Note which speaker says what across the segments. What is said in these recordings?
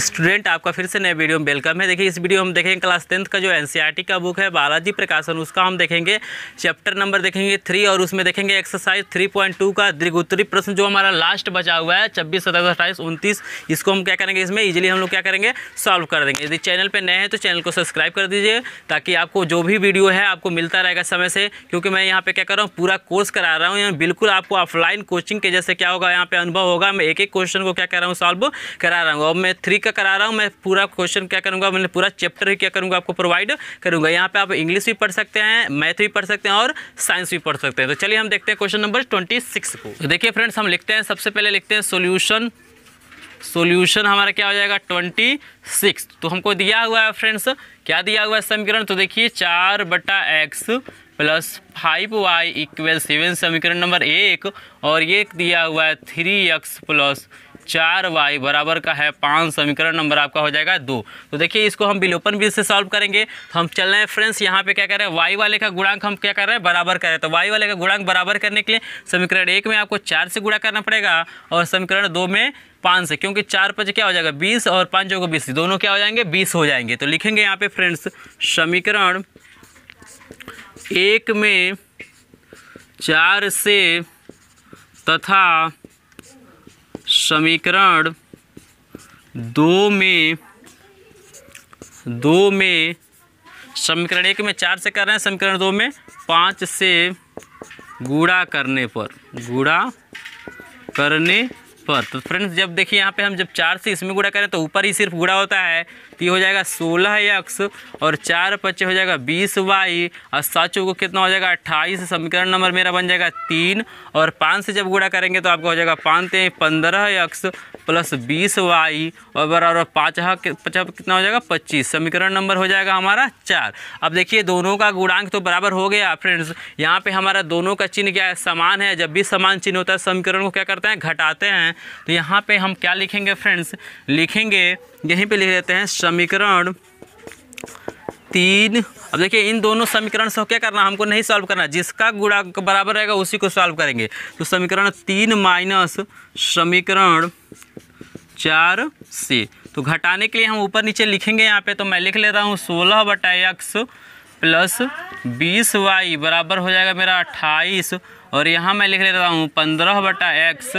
Speaker 1: student आपका फिर से नए वीडियो में वेलकम है देखिए इस वीडियो हम देखेंगे क्लास टेंथ का जो एनसीईआरटी e का बुक है बालाजी प्रकाशन उसका हम देखेंगे चैप्टर नंबर देखेंगे थ्री और उसमें देखेंगे एक्सरसाइज थ्री पॉइंट टू का द्रिगुत्तरी प्रश्न जो हमारा लास्ट बचा हुआ है छब्बीस सत्ताईस अट्ठाईस उनतीस इसको हम क्या करेंगे इसमें ईजिली हम लोग क्या करेंगे सॉल्व कर देंगे यदि चैनल पर नए हैं तो चैनल को सब्सक्राइब कर दीजिए ताकि आपको जो भी वीडियो है आपको मिलता रहेगा समय से क्योंकि मैं यहाँ पर क्या कर रहा हूँ पूरा कोर्स करा रहा हूँ यहाँ बिल्कुल आपको ऑफलाइन कोचिंग के जैसे क्या होगा यहाँ पर अनुभव होगा मैं एक एक क्वेश्चन को क्या कर रहा हूँ सॉल्व करा रहा हूँ अब मैं थ्री का का करा रहा हूँ मैं पूरा क्वेश्चन क्या करूँगा मैंने पूरा चैप्टर क्या करूँगा आपको प्रोवाइड करूँगा यहाँ पर आप इंग्लिश भी पढ़ सकते हैं मैथ भी पढ़ सकते हैं और साइंस भी पढ़ सकते हैं तो चलिए हम देखते हैं क्वेश्चन नंबर ट्वेंटी को तो देखिए फ्रेंड्स हम लिखते हैं सबसे पहले लिखते हैं सोल्यूशन सोल्यूशन हमारा क्या हो जाएगा ट्वेंटी सिक्स तो हमको दिया हुआ है फ्रेंड्स क्या दिया हुआ है समीकरण तो देखिए चार बटा x plus five y equal seven समीकरण नंबर एक और ये दिया हुआ है थ्री एक्स प्लस चार वाई बराबर का है पाँच समीकरण नंबर आपका हो जाएगा दो तो देखिए इसको हम विलोपन विधि से सॉल्व करेंगे तो हम चल रहे हैं फ्रेंड्स यहाँ पे क्या कर रहे हैं वाई वाले का गुणांक हम क्या कर रहे हैं बराबर कर रहे हैं तो वाई वाले का गुणांक बराबर करने के लिए समीकरण एक में आपको चार से गुणा करना पड़ेगा और समीकरण दो में पाँच से क्योंकि चार पच क्या हो जाएगा बीस और पाँच जो बीस दोनों क्या हो जाएंगे बीस हो जाएंगे तो लिखेंगे यहाँ पे फ्रेंड्स समीकरण एक में चार से तथा समीकरण दो में दो में समीकरण एक में चार से कर रहे हैं समीकरण दो में पाँच से गुड़ा करने पर गुड़ा करने पर तो फ्रेंड्स जब देखिए यहाँ पे हम जब चार से इसमें गुड़ा करें तो ऊपर ही सिर्फ गुड़ा होता है ये हो जाएगा सोलह एक्स और चार पच्चे हो जाएगा बीस वाई और सच को कितना हो जाएगा अट्ठाईस समीकरण नंबर मेरा बन जाएगा तीन और पाँच से जब गुड़ा करेंगे तो आपका हो जाएगा पाँच पंद्रह एक्स प्लस बीस वाई और बराबर पाँच पचा कितना हो जाएगा पच्चीस समीकरण नंबर हो जाएगा हमारा चार अब देखिए दोनों का गुणांक तो बराबर हो गया फ्रेंड्स यहाँ पे हमारा दोनों का चिन्ह क्या है समान है जब भी समान चिन्ह होता है समीकरण को क्या करते हैं घटाते हैं तो यहाँ पे हम क्या लिखेंगे फ्रेंड्स लिखेंगे यहीं पे लिख देते हैं समीकरण तीन अब देखिए इन दोनों समीकरण से क्या करना हमको नहीं सॉल्व करना जिसका गुणा बराबर रहेगा उसी को सॉल्व करेंगे तो समीकरण तीन माइनस समीकरण चार से तो घटाने के लिए हम ऊपर नीचे लिखेंगे यहाँ पे तो मैं लिख लेता हूँ सोलह बटा एक्स प्लस बीस वाई बराबर हो जाएगा मेरा अट्ठाईस और यहाँ मैं लिख लेता हूँ पंद्रह बटा एक्स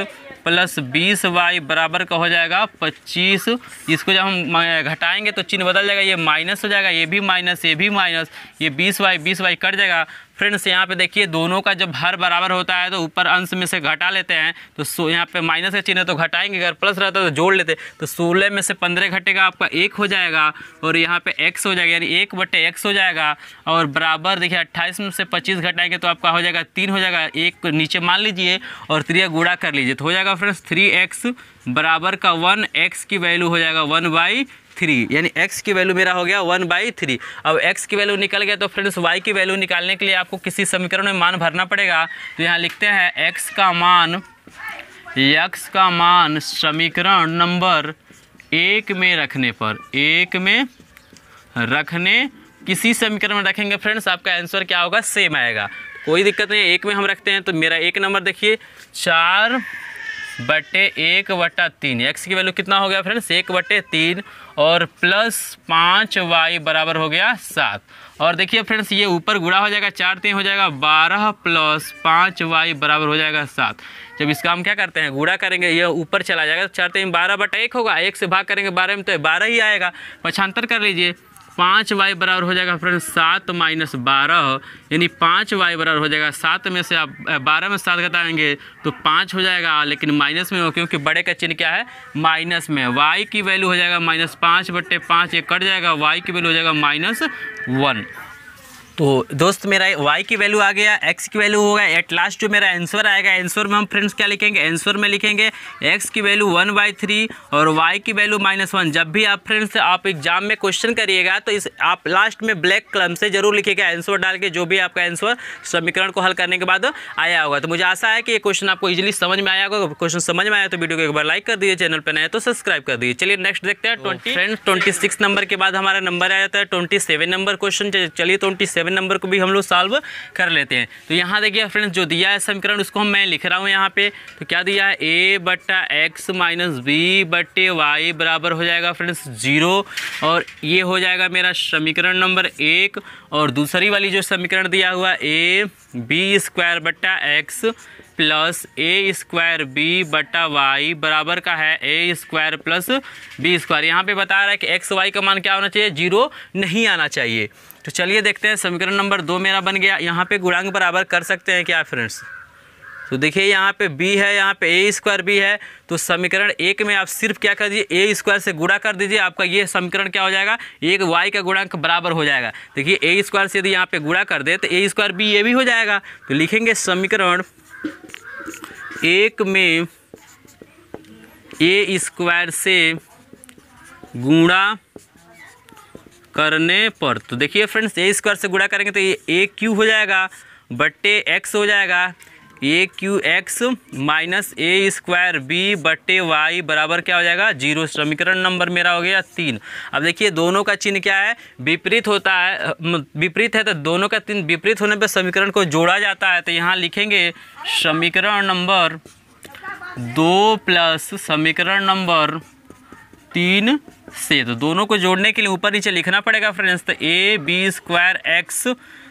Speaker 1: प्लस बीस वाई बराबर का हो जाएगा पच्चीस इसको जब हम घटाएंगे तो चिन्ह बदल जाएगा ये माइनस हो जाएगा ये भी माइनस ये भी माइनस ये बीस वाई बीस वाई कट जाएगा फ्रेंड्स यहाँ पे देखिए दोनों का जब हर बराबर होता है तो ऊपर अंश में से घटा लेते हैं तो सो यहाँ पे माइनस का चिन्ह तो घटाएंगे अगर प्लस रहता है तो जोड़ लेते तो सोलह में से पंद्रह घटेगा आपका एक हो जाएगा और यहाँ पे एक्स हो जाएगा यानी एक बटे एक्स हो जाएगा और बराबर देखिए अट्ठाईस में से पच्चीस घटाएंगे तो आपका हो जाएगा तीन हो जाएगा एक को नीचे मान लीजिए और त्रिया गुड़ा कर लीजिए तो हो जाएगा फ्रेंड्स थ्री एक्स बराबर का वन एक्स की वैल्यू हो जाएगा वन बाई थ्री यानी x की वैल्यू मेरा हो गया वन बाई थ्री अब x की वैल्यू निकल गया तो फ्रेंड्स y की वैल्यू निकालने के लिए आपको किसी समीकरण में मान भरना पड़ेगा तो यहाँ लिखते हैं x का मान x का मान समीकरण नंबर एक में रखने पर एक में रखने किसी समीकरण में रखेंगे फ्रेंड्स आपका आंसर क्या होगा सेम आएगा कोई दिक्कत नहीं एक में हम रखते हैं तो मेरा एक नंबर देखिए चार बटे एक बटा तीन एक्स की वैल्यू कितना हो गया फ्रेंड्स एक बटे तीन और प्लस पाँच वाई बराबर हो गया सात और देखिए फ्रेंड्स ये ऊपर गुड़ा हो जाएगा चार तीन हो जाएगा बारह प्लस पाँच वाई बराबर हो जाएगा सात जब इसका हम क्या करते हैं गुड़ा करेंगे ये ऊपर चला जाएगा तो चार तीन बारह बटा एक होगा एक से भाग करेंगे बारह में तो बारह ही आएगा पछांतर कर लीजिए पाँच वाई बराबर हो जाएगा फ्रेंड सात माइनस बारह यानी पाँच वाई बराबर हो जाएगा सात में से आप बारह में सात घटाएंगे तो पाँच हो जाएगा लेकिन माइनस में हो क्योंकि बड़े का चिन्ह क्या है माइनस में वाई की वैल्यू हो जाएगा माइनस पाँच बट्टे पाँच ये कट जाएगा वाई की वैल्यू हो जाएगा माइनस वन तो दोस्त मेरा वाई की वैल्यू आ गया एक्स की वैल्यू होगा एट लास्ट जो मेरा आंसर आएगा आंसर में हम फ्रेंड्स क्या लिखेंगे आंसर में लिखेंगे एक्स की वैल्यू वन बाई थ्री और वाई की वैल्यू माइनस वन जब भी आप फ्रेंड्स आप एग्जाम में क्वेश्चन करिएगा तो इस आप लास्ट में ब्लैक कलम से जरूर लिखेगा आंसर डाल के जो भी आपका आंसर समीकरण को हल करने के बाद आया होगा तो मुझे आशा है कि ये क्वेश्चन आपको ईजिली समझ में आया होगा क्वेश्चन समझ में आया तो वीडियो को एक बार लाइक कर दीजिए चैनल पर नया तो सब्सक्राइब कर दीजिए चलिए नेक्स्ट देखते हैं ट्वेंटी फ्रेंड्स ट्वेंटी नंबर के बाद हमारा नंबर आ जाता है ट्वेंटी नंबर क्वेश्चन चलिए ट्वेंटी सेवन नंबर को भी हम लोग सॉल्व कर लेते हैं तो यहाँ देखिए फ्रेंड्स जो दिया है समीकरण उसको हम मैं लिख रहा हूँ यहाँ पे तो क्या दिया है ए बट्टा एक्स माइनस बी बट्टे वाई बराबर हो जाएगा फ्रेंड्स जीरो और ये हो जाएगा मेरा समीकरण नंबर एक और दूसरी वाली जो समीकरण दिया हुआ ए बी स्क्वायर बट्टा x plus a square b बटा वाई बराबर का है a square plus b square यहाँ पे बता रहा है कि एक्स वाई का मान क्या होना चाहिए जीरो नहीं आना चाहिए तो चलिए देखते हैं समीकरण नंबर दो मेरा बन गया यहाँ पे गुणांक बराबर कर सकते हैं क्या फ्रेंड्स तो देखिए यहाँ पे b है यहाँ पे ए स्क्वायर बी है तो समीकरण एक में आप सिर्फ क्या कर दीजिए ए स्क्वायर से गुड़ा कर दीजिए आपका ये समीकरण क्या हो जाएगा एक y का गुणांक बराबर हो जाएगा देखिए ए स्क्वायर से यदि यहाँ पे गुड़ा कर दे तो ए स्क्वायर बी ये भी हो जाएगा तो लिखेंगे समीकरण एक में ए स्क्वायर से गुणा करने पर तो देखिए फ्रेंड्स ए स्क्वायर से गुड़ा करेंगे तो ये ए क्यू हो जाएगा बट्टे एक्स हो जाएगा a q x minus a square b बट्टे वाई बराबर क्या हो जाएगा जीरो समीकरण नंबर मेरा हो गया तीन अब देखिए दोनों का चिन्ह क्या है विपरीत होता है विपरीत है तो दोनों का तीन विपरीत होने पर समीकरण को जोड़ा जाता है तो यहाँ लिखेंगे समीकरण नंबर दो प्लस समीकरण नंबर तीन से तो दोनों को जोड़ने के लिए ऊपर नीचे लिखना पड़ेगा फ्रेंड्स तो ए बी स्क्वायर एक्स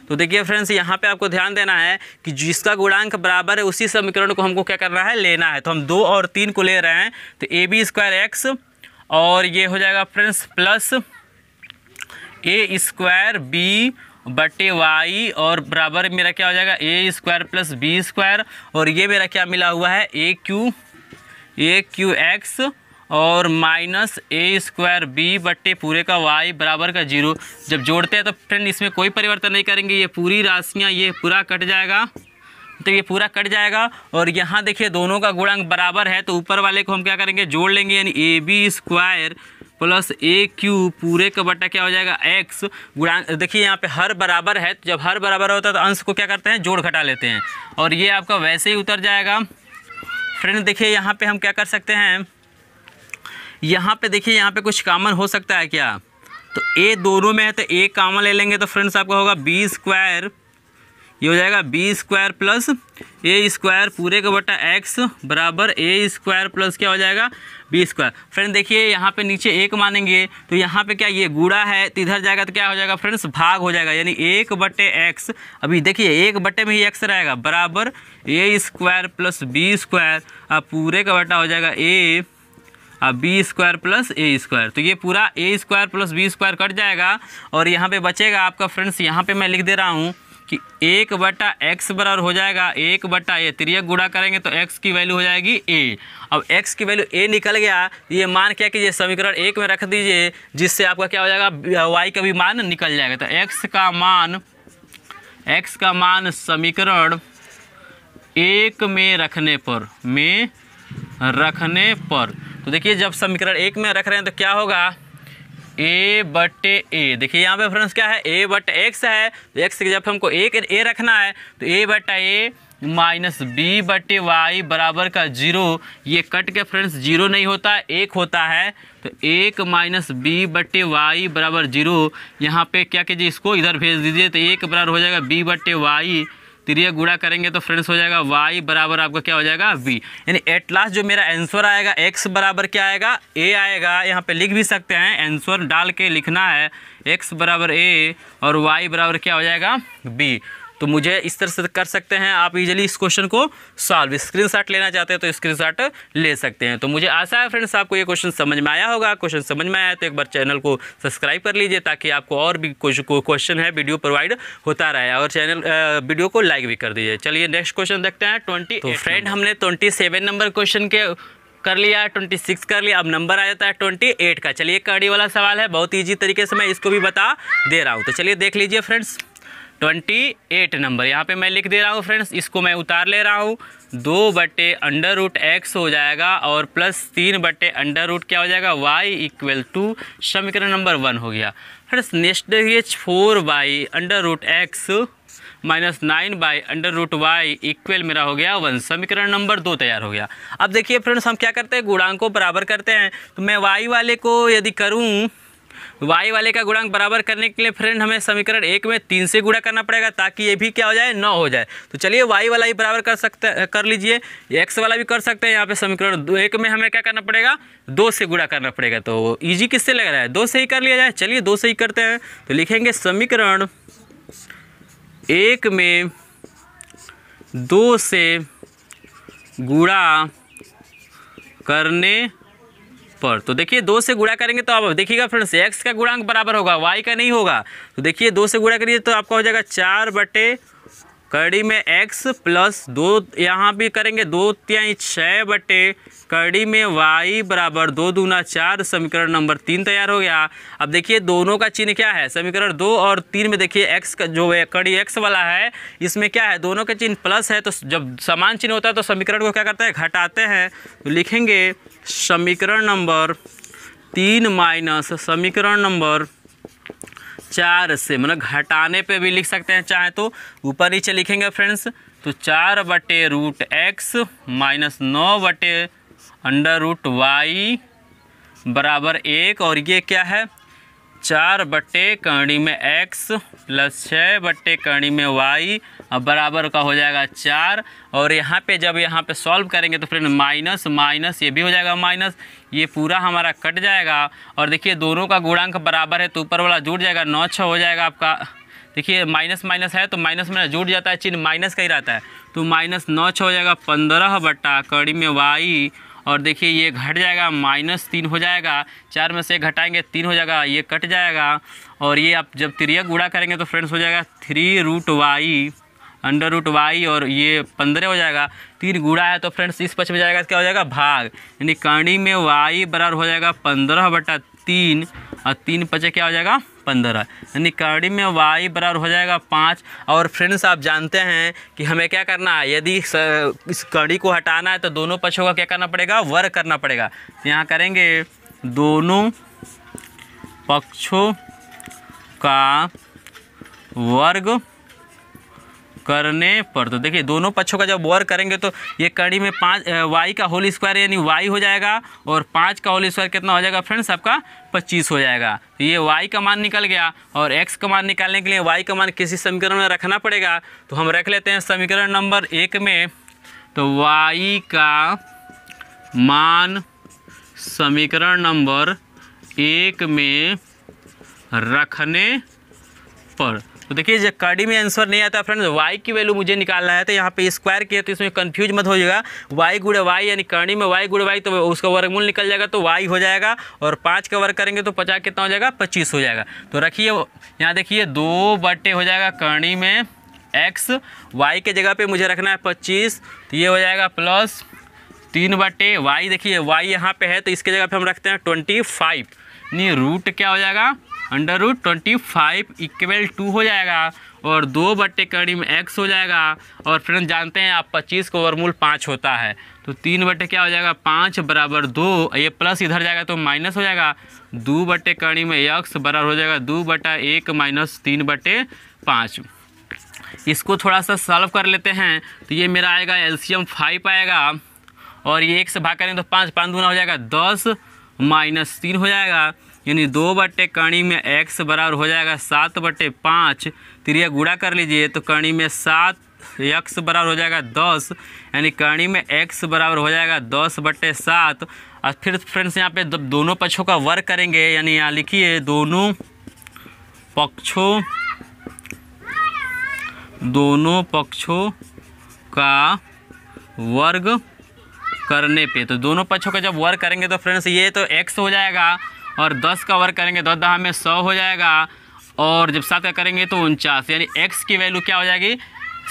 Speaker 1: तो देखिए फ्रेंड्स यहाँ पे आपको ध्यान देना है कि जिसका गुणांक बराबर है उसी समीकरण को हमको क्या करना है लेना है तो हम दो और तीन को ले रहे हैं तो ए बी स्क्वायर एक्स और ये हो जाएगा friends plus a square b बटे वाई और बराबर मेरा क्या हो जाएगा ए स्क्वायर प्लस बी स्क्वायर और ये मेरा क्या मिला हुआ है a q a q x और माइनस ए स्क्वायर बी बट्टे पूरे का वाई बराबर का जीरो जब जोड़ते हैं तो फ्रेंड इसमें कोई परिवर्तन नहीं करेंगे ये पूरी राशियाँ ये पूरा कट जाएगा तो ये पूरा कट जाएगा और यहाँ देखिए दोनों का गुणांक बराबर है तो ऊपर वाले को हम क्या करेंगे जोड़ लेंगे यानी a b square plus a q पूरे का बट्टा क्या हो जाएगा एक्स गुणांक देखिए यहाँ पे हर बराबर है तो जब हर बराबर होता है तो अंश को क्या करते हैं जोड़ घटा लेते हैं और ये आपका वैसे ही उतर जाएगा फ्रेंड देखिए यहाँ पे हम क्या कर सकते हैं यहाँ पे देखिए यहाँ पे कुछ कामन हो सकता है क्या तो ए दोनों में है तो एक कामन ले लेंगे तो फ्रेंड्स आपका होगा बी स्क्वायर ये हो जाएगा B square plus a square पूरे का बटा एक्स बराबर ए स्क्वायर प्लस क्या हो जाएगा बी स्क्वायर फ्रेंड देखिए यहाँ पे नीचे एक मानेंगे तो यहाँ पे क्या ये गुड़ा है तो इधर जाएगा तो क्या हो जाएगा फ्रेंड्स भाग हो जाएगा यानी एक बटे एक्स अभी देखिए एक बटे में ही एक्स रहेगा बराबर a square plus b square अब पूरे का बटा हो जाएगा ए अब b square plus a square तो ये पूरा a square plus b square cut जाएगा और यहाँ पे बचेगा आपका फ्रेंड्स यहाँ पे मैं लिख दे रहा हूँ कि एक बटा एक्स बराबर हो जाएगा एक बटा ए त्रियक गुड़ा करेंगे तो एक्स की वैल्यू हो जाएगी ए अब एक्स की वैल्यू ए निकल गया तो ये मान क्या कीजिए समीकरण एक में रख दीजिए जिससे आपका क्या हो जाएगा वाई का भी मान निकल जाएगा तो एक्स का मान एक्स का मान समीकरण एक में रखने पर में रखने पर तो देखिए जब समीकरण एक में रख रहे हैं तो क्या होगा ए बटे ए देखिए यहाँ पे फ्रेंड्स क्या है ए बट एक्स है तो एक्स के जब हमको एक ए रखना है तो ए बटा ए माइनस बी बटे वाई बराबर का जीरो ये कट के फ्रेंड्स जीरो नहीं होता एक होता है तो एक माइनस बी बटे वाई बराबर जीरो यहाँ पे क्या कीजिए इसको इधर भेज दीजिए तो एक बराबर हो जाएगा बी बटे वाई तिरिय गुड़ा करेंगे तो फ्रेंड्स हो जाएगा वाई बराबर आपका क्या हो जाएगा वी यानी एट लास्ट जो मेरा आंसर आएगा एक्स बराबर क्या आएगा ए आएगा यहाँ पे लिख भी सकते हैं आंसर डाल के लिखना है एक्स बराबर ए और वाई बराबर क्या हो जाएगा बी तो मुझे इस तरह से कर सकते हैं आप इजीली इस क्वेश्चन को सॉल्व स्क्रीनशॉट लेना चाहते हैं तो स्क्रीनशॉट ले सकते हैं तो मुझे आशा है फ्रेंड्स आपको ये क्वेश्चन समझ में आया होगा क्वेश्चन समझ में आया तो एक बार चैनल को सब्सक्राइब कर लीजिए ताकि आपको और भी क्वेश्चन है वीडियो प्रोवाइड होता रहे और चैनल वीडियो को लाइक भी कर दीजिए चलिए नेक्स्ट क्वेश्चन देखते हैं ट्वेंटी फ्रेंड तो हमने ट्वेंटी सेवन नंबर क्वेश्चन के कर लिया ट्वेंटी सिक्स कर लिया अब नंबर आ जाता है ट्वेंटी एट का चलिए कड़ी वाला सवाल है बहुत ईजी तरीके से मैं इसको भी बता दे रहा हूँ तो चलिए देख लीजिए फ्रेंड्स ट्वेंटी एट नंबर यहाँ पे मैं लिख दे रहा हूँ फ्रेंड्स इसको मैं उतार ले रहा हूँ दो बटे अंडर रूट एक्स हो जाएगा और प्लस तीन बटे अंडर रूट क्या हो जाएगा वाई इक्वल टू समीकरण नंबर वन हो गया फ्रेंड्स नेक्स्ट देखिए four by under root x minus nine by under root y equal मेरा हो गया वन समीकरण नंबर दो तैयार हो गया अब देखिए फ्रेंड्स हम क्या करते हैं गुणांकों बराबर करते हैं तो मैं वाई वाले को यदि करूँ वाई वाले का गुणांक बराबर करने के लिए फ्रेंड हमें समीकरण एक में तीन से गुणा करना पड़ेगा ताकि ये भी क्या हो जाए नौ हो जाए तो चलिए वाई वाला भी बराबर कर सकते कर लीजिए एक्स वाला भी कर सकते हैं यहाँ पे समीकरण दो एक में हमें क्या करना पड़ेगा दो से गुणा करना पड़ेगा तो ईजी किससे लग रहा है दो से ही कर लिया जाए चलिए दो से ही करते हैं तो लिखेंगे समीकरण एक में दो से गुणा करने पर तो देखिए दो से गुड़ा करेंगे तो आप देखिएगा फ्रेंड्स एक्स का गुणांक बराबर होगा वाई का नहीं होगा तो देखिए दो से गुड़ा करिए तो आपका हो जाएगा चार बटे कड़ी में x प्लस दो यहाँ भी करेंगे दो त्याई छः बटे कड़ी में y बराबर दो दूना चार समीकरण नंबर तीन तैयार हो गया अब देखिए दोनों का चिन्ह क्या है समीकरण दो और तीन में देखिए x का जो है कड़ी x वाला है इसमें क्या है दोनों का चिन्ह प्लस है तो जब समान चिन्ह होता है तो समीकरण को क्या करते हैं घटाते हैं तो लिखेंगे समीकरण नंबर तीन माइनस समीकरण नंबर चार से मतलब घटाने पे भी लिख सकते हैं चाहे तो ऊपर नीचे लिखेंगे फ्रेंड्स तो चार बटे रूट एक्स माइनस नौ बटे अंडर रूट वाई बराबर एक और ये क्या है चार बट्टे कर्णी में एक्स प्लस छः बट्टे कर्णी में वाई अब बराबर का हो जाएगा चार और यहाँ पे जब यहाँ पे सॉल्व करेंगे तो फ्रेंड माइनस माइनस ये भी हो जाएगा माइनस ये पूरा हमारा कट जाएगा और देखिए दोनों का गुणांक बराबर है तो ऊपर वाला जुड़ जाएगा नौ छः हो जाएगा आपका देखिए माइनस माइनस है तो माइनस में जुड़ जाता है चिन्ह माइनस का ही रहता है तो माइनस नौ छः हो जाएगा पंद्रह बट्टा कड़ी में वाई और देखिए ये घट जाएगा माइनस तीन हो जाएगा चार में से घटाएंगे तीन हो जाएगा ये कट जाएगा और ये आप जब त्रिया गुड़ा करेंगे तो फ्रेंड्स हो जाएगा three root y under root y और ये पंद्रह हो जाएगा तीन गुड़ा है तो फ्रेंड्स इस पक्ष में जाएगा क्या हो जाएगा भाग यानी कणी में वाई बराबर हो जाएगा पंद्रह बटा तीन और तीन पचे क्या हो जाएगा पंद्रह यानी करड़ी में वाई बराबर हो जाएगा पाँच और फ्रेंड्स आप जानते हैं कि हमें क्या करना है यदि इस कड़ी को हटाना है तो दोनों पक्षों का क्या करना पड़ेगा वर्ग करना पड़ेगा तो यहाँ करेंगे दोनों पक्षों का वर्ग करने पर तो देखिए दोनों पक्षों का जब वर्क करेंगे तो ये कड़ी में पाँच वाई का होल स्क्वायर यानी वाई हो जाएगा और पाँच का होल स्क्वायर कितना हो जाएगा फ्रेंड्स आपका पच्चीस हो जाएगा तो ये वाई का मान निकल गया और एक्स का मान निकालने के लिए वाई का मान किसी समीकरण में रखना पड़ेगा तो हम रख लेते हैं समीकरण नंबर एक में तो वाई का मान समीकरण नंबर एक में रखने पर तो देखिए कड़ी में आंसर नहीं आता फ्रेंड्स वाई की वैल्यू मुझे निकालना है तो यहाँ पे स्क्वायर किया तो इसमें कन्फ्यूज मत हो जाएगा वाई गुड़े वाई यानी कर्णी में वाई गुड़े वाई तो उसका वर्गमूल निकल जाएगा तो वाई हो जाएगा और पाँच का वर्ग करेंगे तो पचास कितना हो जाएगा पच्चीस हो जाएगा तो रखिए यहाँ देखिए दो बटे हो जाएगा कर्णी में एक्स वाई के जगह पर मुझे रखना है पच्चीस तो ये हो जाएगा प्लस तीन बटे वाई देखिए वाई यहाँ पे है तो इसके जगह पे हम रखते हैं ट्वेंटी फाइव नहीं रूट क्या हो जाएगा under root twenty five equal to हो जाएगा और दो बट्टे में एक्स हो जाएगा और फ्रेंड जानते हैं आप पच्चीस को ओवरमूल पाँच होता है तो तीन बट्टे क्या हो जाएगा पाँच बराबर दो ये प्लस इधर जाएगा तो माइनस हो जाएगा दो बट्टे कड़ी में एक्स बराबर हो जाएगा दो बटा एक माइनस तीन बटे पाँच इसको थोड़ा सा सॉल्व कर लेते हैं तो ये मेरा आएगा एल्शियम फाइव आएगा और ये एक से भाग करें तो पाँच पाँच दूना हो जाएगा दस माइनस तीन हो जाएगा यानी दो बट्टे कणी में एक्स बराबर हो जाएगा सात बट्टे पाँच त्रिया गुड़ा कर लीजिए तो कणी में सात एक्स बराबर हो जाएगा दस यानी कणी में एक्स बराबर हो जाएगा दस बट्टे सात और फिर फ्रेंड्स यहाँ पे दोनों पक्षों का वर्क करेंगे यानी यहाँ लिखिए दोनों पक्षों दोनों पक्षों का वर्ग करने पे तो दोनों पक्षों का जब वर्ग करेंगे तो फ्रेंड्स ये तो एक्स हो जाएगा और दस का वर्ग करेंगे दस तो दहा में सौ हो जाएगा और जब सात का करेंगे तो उनचास यानी एक्स की वैल्यू क्या हो जाएगी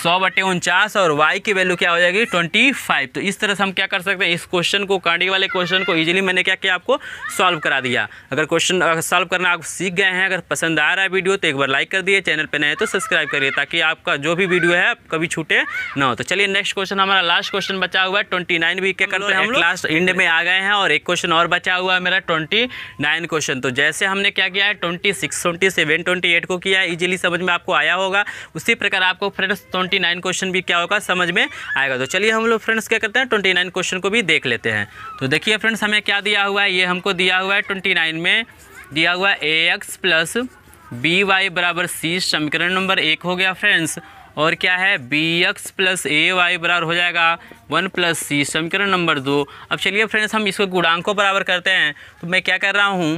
Speaker 1: सौ बटे उनचास और वाई की वैल्यू क्या हो जाएगी ट्वेंटी फाइव तो इस तरह से हम क्या कर सकते हैं इस क्वेश्चन को कार्डिक वाले क्वेश्चन को ईजिली मैंने क्या किया आपको सॉल्व करा दिया अगर क्वेश्चन सॉल्व करना आप सीख गए हैं अगर पसंद आ रहा है वीडियो तो एक बार लाइक कर दिए चैनल पर नए तो सब्सक्राइब करिए ताकि आपका जो भी वीडियो है कभी छूटे ना हो तो चलिए नेक्स्ट क्वेश्चन हमारा लास्ट क्वेश्चन बचा हुआ है ट्वेंटी नाइन भी क्या करते हैं हम लास्ट एंड में आ गए हैं और एक क्वेश्चन और बचा हुआ है मेरा ट्वेंटी नाइन क्वेश्चन तो जैसे हमने क्या किया है twenty six twenty seven twenty eight को किया है इजिली समझ में आपको आया होगा उसी प्रकार आपको friends twenty twenty nine question भी क्या होगा समझ में आएगा तो चलिए हम लोग फ्रेंड्स क्या करते हैं ट्वेंटी नाइन क्वेश्चन को भी देख लेते हैं तो देखिए फ्रेंड्स हमें क्या दिया हुआ है ये हमको दिया हुआ है ट्वेंटी नाइन में दिया हुआ है A X plus B Y बराबर सी समीकरण नंबर एक हो गया फ्रेंड्स और क्या है B X plus A Y बराबर हो जाएगा वन प्लस सी समीकरण नंबर दो अब चलिए फ्रेंड्स हम इसको गुणांक को बराबर करते हैं तो मैं क्या कर रहा हूँ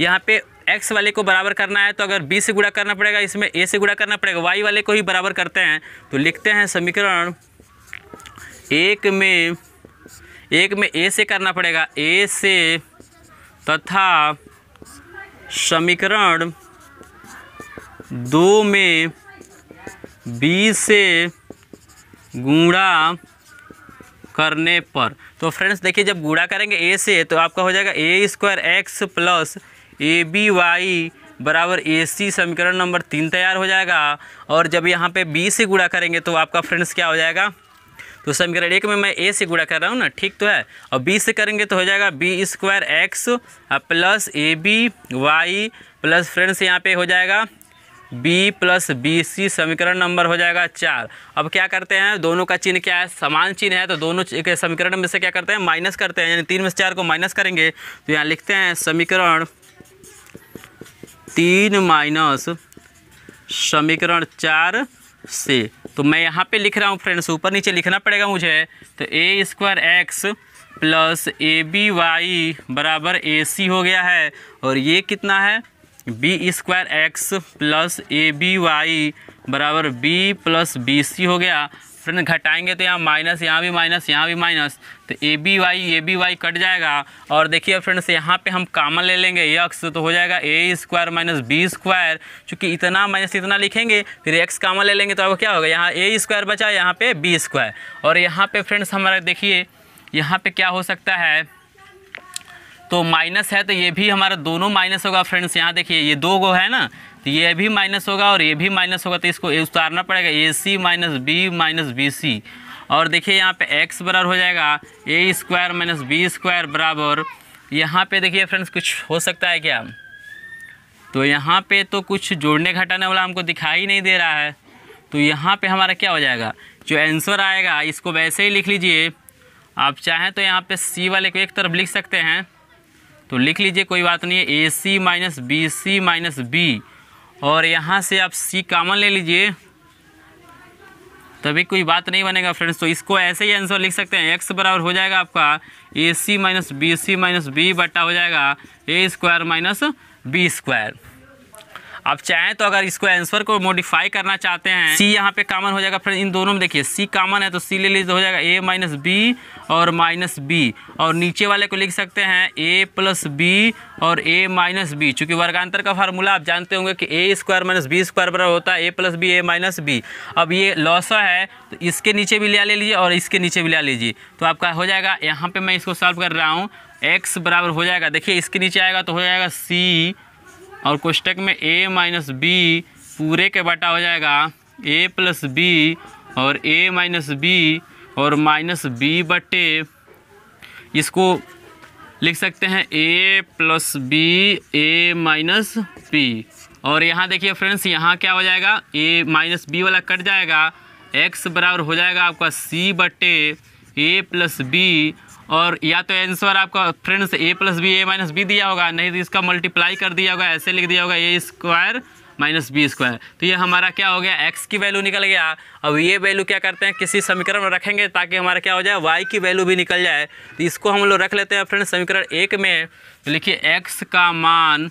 Speaker 1: यहाँ पे एक्स वाले को बराबर करना है तो अगर बी से गुड़ा करना पड़ेगा इसमें ए से गुड़ा करना पड़ेगा वाई वाले को ही बराबर करते हैं तो लिखते हैं समीकरण एक में एक में ए से करना पड़ेगा ए से तथा समीकरण दो में बी से गुणा करने पर तो फ्रेंड्स देखिए जब गुणा करेंगे ए से तो आपका हो जाएगा ए square X plus A B Y बराबर ए सी समीकरण नंबर तीन तैयार हो जाएगा और जब यहाँ पे बी से गुड़ा करेंगे तो आपका फ्रेंड्स क्या हो जाएगा तो समीकरण एक में मैं ए से गुड़ा कर रहा हूँ ना ठीक तो है और बी से करेंगे तो हो जाएगा B square X plus A B Y plus friends यहाँ पे हो जाएगा बी प्लस बी सी समीकरण नंबर हो जाएगा चार अब क्या करते हैं दोनों का चिन्ह क्या है समान चिन्ह है तो दोनों के समीकरण में से क्या करते हैं माइनस करते हैं यानी तीन में से चार को माइनस करेंगे तो यहाँ लिखते हैं समीकरण तीन माइनस समीकरण चार से तो मैं यहाँ पे लिख रहा हूँ फ्रेंड्स ऊपर नीचे लिखना पड़ेगा मुझे तो A square X plus A B Y बराबर ए सी हो गया है और ये कितना है B square X plus A B Y बराबर बी प्लस बी सी हो गया फ्रेंड घटाएंगे तो यहाँ माइनस यहाँ भी माइनस यहाँ भी माइनस तो A B Y A B Y cut जाएगा और देखिए फ्रेंड्स यहाँ पे हम कामन ले लेंगे यक्स तो हो जाएगा ए स्क्वायर माइनस बी स्क्वायर चूँकि इतना माइनस इतना लिखेंगे फिर एक्स कामन ले लेंगे तो अब क्या होगा यहाँ ए स्क्वायर बचा यहाँ पे बी स्क्वायर और यहाँ पे फ्रेंड्स हमारा देखिए यहाँ पे क्या हो सकता है तो माइनस है तो ये भी हमारा दोनों माइनस होगा फ्रेंड्स यहाँ देखिए ये दो गो है ना तो ये भी माइनस होगा और ये भी माइनस होगा तो इसको उतारना पड़ेगा A C minus B minus B C और देखिए यहाँ पे एक्स बराबर हो जाएगा ए स्क्वायर माइनस बी स्क्वायर बराबर यहाँ पे देखिए फ्रेंड्स कुछ हो सकता है क्या तो यहाँ पे तो कुछ जोड़ने घटाने वाला हमको दिखाई नहीं दे रहा है तो यहाँ पे हमारा क्या हो जाएगा जो आंसर आएगा इसको वैसे ही लिख लीजिए आप चाहें तो यहाँ पे सी वाले को एक तरफ लिख सकते हैं तो लिख लीजिए कोई बात नहीं है A C minus B C minus B और यहाँ से आप सी कामन ले लीजिए तभी कोई बात नहीं बनेगा फ्रेंड्स तो इसको ऐसे ही आंसर लिख सकते हैं एक्स बराबर हो जाएगा आपका A C minus B C minus B बट्टा हो जाएगा ए स्क्वायर माइनस बी स्क्वायर आप चाहें तो अगर इसको आंसर को मॉडिफाई करना चाहते हैं सी यहाँ पे कॉमन हो जाएगा फ्रेंड इन दोनों में देखिए सी कॉमन है तो सी ले लीजिए तो हो जाएगा ए माइनस बी और माइनस बी और नीचे वाले को लिख सकते हैं ए प्लस बी और ए माइनस बी चूँकि वर्गांतर का फार्मूला आप जानते होंगे कि A square minus B square बराबर होता है A plus B A minus B अब ये लॉसा है तो इसके नीचे भी ले लीजिए और इसके नीचे भी ले लीजिए तो आपका हो जाएगा यहाँ पर मैं इसको सॉल्व कर रहा हूँ एक्स बराबर हो जाएगा देखिए इसके नीचे आएगा तो हो जाएगा सी और कोष्टक में ए माइनस बी पूरे के बटा हो जाएगा ए प्लस बी और ए माइनस बी और माइनस बी बटे इसको लिख सकते हैं A plus B A minus B और यहाँ देखिए फ्रेंड्स यहाँ क्या हो जाएगा ए माइनस बी वाला कट जाएगा एक्स बराबर हो जाएगा आपका सी बटे ए प्लस बी और या तो आंसर आपका friends A plus B A minus B दिया होगा नहीं तो इसका मल्टीप्लाई कर दिया होगा ऐसे लिख दिया होगा A square minus B square तो ये हमारा क्या हो गया एक्स की वैल्यू निकल गया अब ये वैल्यू क्या करते हैं किसी समीकरण में रखेंगे ताकि हमारा क्या हो जाए वाई की वैल्यू भी निकल जाए तो इसको हम लोग रख लेते हैं फ्रेंड समीकरण एक में तो लिखिए एक्स का मान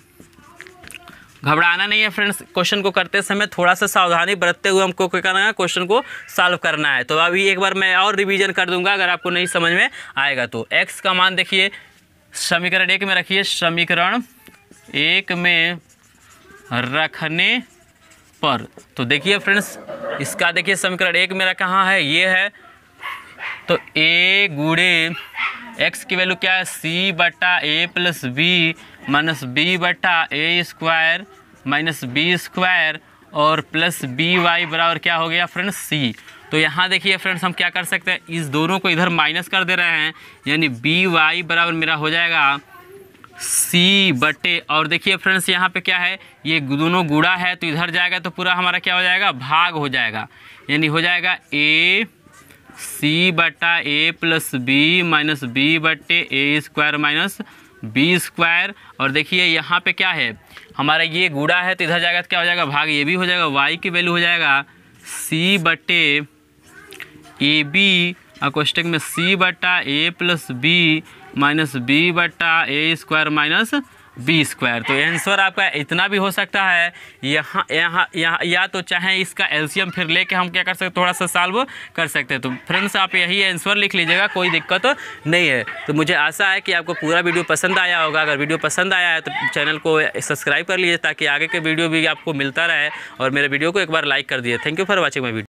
Speaker 1: घबराना नहीं है फ्रेंड्स क्वेश्चन को करते समय थोड़ा सा सावधानी बरतते हुए हमको क्या करना है क्वेश्चन को सॉल्व करना है तो अभी एक बार मैं और रिविजन कर दूंगा अगर आपको नहीं समझ में आएगा तो एक्स का मान देखिए समीकरण एक में रखिए समीकरण एक में रखने पर तो देखिए फ्रेंड्स इसका देखिए समीकरण एक मेरा कहाँ है ये है तो ए गुड़े एक्स की वैल्यू क्या है सी बटा A plus B minus B बटा A square minus B square और प्लस बी वाई बराबर क्या हो गया फ्रेंड्स सी तो यहाँ देखिए फ्रेंड्स हम क्या कर सकते हैं इस दोनों को इधर माइनस कर दे रहे हैं यानी बी वाई बराबर मेरा हो जाएगा सी बटे और देखिए फ्रेंड्स यहाँ पे क्या है ये दोनों गुड़ा है तो इधर जाएगा तो पूरा हमारा क्या हो जाएगा भाग हो जाएगा यानी हो जाएगा ए सी बटा A plus B minus B बटे A square minus B square और देखिए यहाँ पे क्या है हमारा ये गुड़ा है तो इधर जाएगा तो क्या हो जाएगा भाग ये भी हो जाएगा वाई की वैल्यू हो जाएगा सी बटे ए बी और क्वेश्चन में सी बटा A plus B minus B बटा A square minus B square तो आंसर आपका इतना भी हो सकता है यहाँ यहाँ यहाँ या तो चाहे इसका एल्शियम फिर लेके हम क्या कर सकते थोड़ा सा सॉल्व कर सकते हैं तो फ्रेंड्स आप यही आंसर लिख लीजिएगा कोई दिक्कत तो नहीं है तो मुझे आशा है कि आपको पूरा वीडियो पसंद आया होगा अगर वीडियो पसंद आया है तो चैनल को सब्सक्राइब कर लीजिए ताकि आगे के वीडियो भी आपको मिलता रहे और मेरे वीडियो को एक बार लाइक कर दिए thank you for watching my video